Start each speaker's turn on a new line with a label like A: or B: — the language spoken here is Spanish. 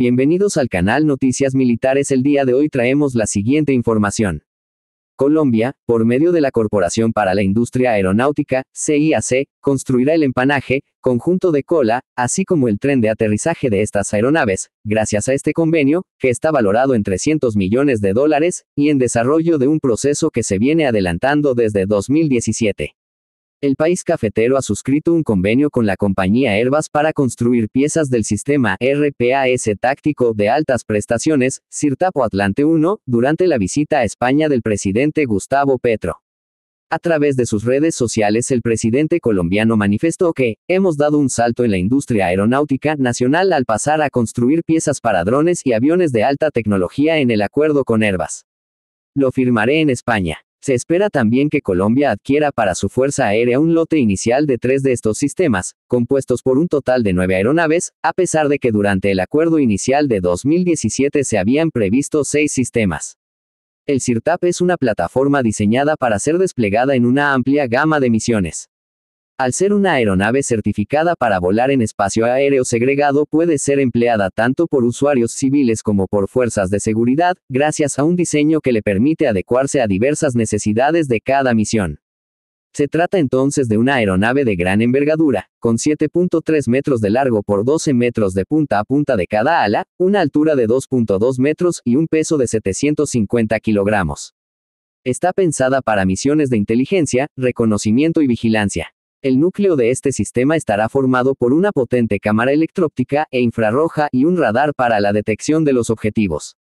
A: Bienvenidos al canal Noticias Militares. El día de hoy traemos la siguiente información. Colombia, por medio de la Corporación para la Industria Aeronáutica, CIAC, construirá el empanaje, conjunto de cola, así como el tren de aterrizaje de estas aeronaves, gracias a este convenio, que está valorado en 300 millones de dólares, y en desarrollo de un proceso que se viene adelantando desde 2017. El país cafetero ha suscrito un convenio con la compañía Herbas para construir piezas del sistema RPAS táctico de altas prestaciones, Sirtapo Atlante 1, durante la visita a España del presidente Gustavo Petro. A través de sus redes sociales el presidente colombiano manifestó que, hemos dado un salto en la industria aeronáutica nacional al pasar a construir piezas para drones y aviones de alta tecnología en el acuerdo con Herbas. Lo firmaré en España. Se espera también que Colombia adquiera para su Fuerza Aérea un lote inicial de tres de estos sistemas, compuestos por un total de nueve aeronaves, a pesar de que durante el acuerdo inicial de 2017 se habían previsto seis sistemas. El CIRTAP es una plataforma diseñada para ser desplegada en una amplia gama de misiones. Al ser una aeronave certificada para volar en espacio aéreo segregado puede ser empleada tanto por usuarios civiles como por fuerzas de seguridad, gracias a un diseño que le permite adecuarse a diversas necesidades de cada misión. Se trata entonces de una aeronave de gran envergadura, con 7.3 metros de largo por 12 metros de punta a punta de cada ala, una altura de 2.2 metros y un peso de 750 kilogramos. Está pensada para misiones de inteligencia, reconocimiento y vigilancia. El núcleo de este sistema estará formado por una potente cámara electróptica e infrarroja y un radar para la detección de los objetivos.